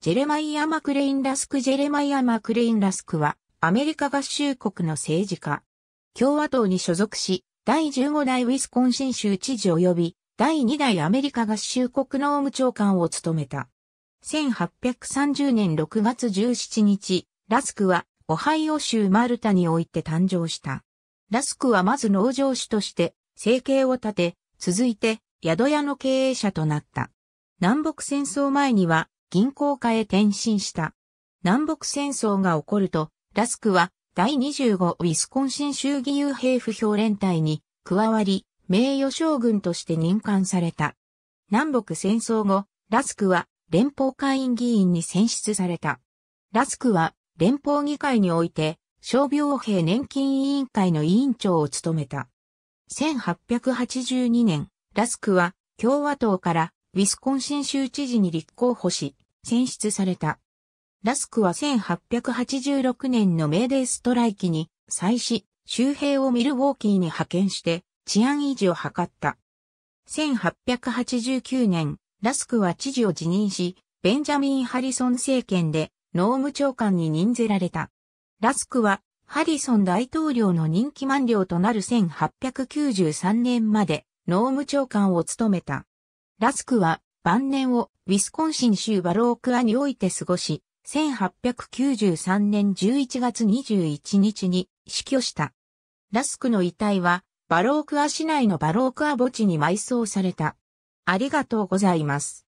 ジェレマイア・マクレイン・ラスクジェレマイア・マクレイン・ラスクは、アメリカ合衆国の政治家。共和党に所属し、第15代ウィスコンシン州知事及び、第2代アメリカ合衆国農務長官を務めた。1830年6月17日、ラスクは、オハイオ州マルタにおいて誕生した。ラスクはまず農場主として、生計を立て、続いて、宿屋の経営者となった。南北戦争前には、銀行家へ転身した。南北戦争が起こると、ラスクは第25ウィスコンシン州義勇兵不評連隊に加わり、名誉将軍として任官された。南北戦争後、ラスクは連邦会員議員に選出された。ラスクは連邦議会において、傷病兵年金委員会の委員長を務めた。1882年、ラスクは共和党からウィスコンシン州知事に立候補し、選出された。ラスクは1886年のメーデーストライキに、再始、周兵をミルウォーキーに派遣して、治安維持を図った。1889年、ラスクは知事を辞任し、ベンジャミン・ハリソン政権で農務長官に任ぜられた。ラスクは、ハリソン大統領の任期満了となる1893年まで農務長官を務めた。ラスクは晩年をウィスコンシン州バロークアにおいて過ごし、1893年11月21日に死去した。ラスクの遺体はバロークア市内のバロークア墓地に埋葬された。ありがとうございます。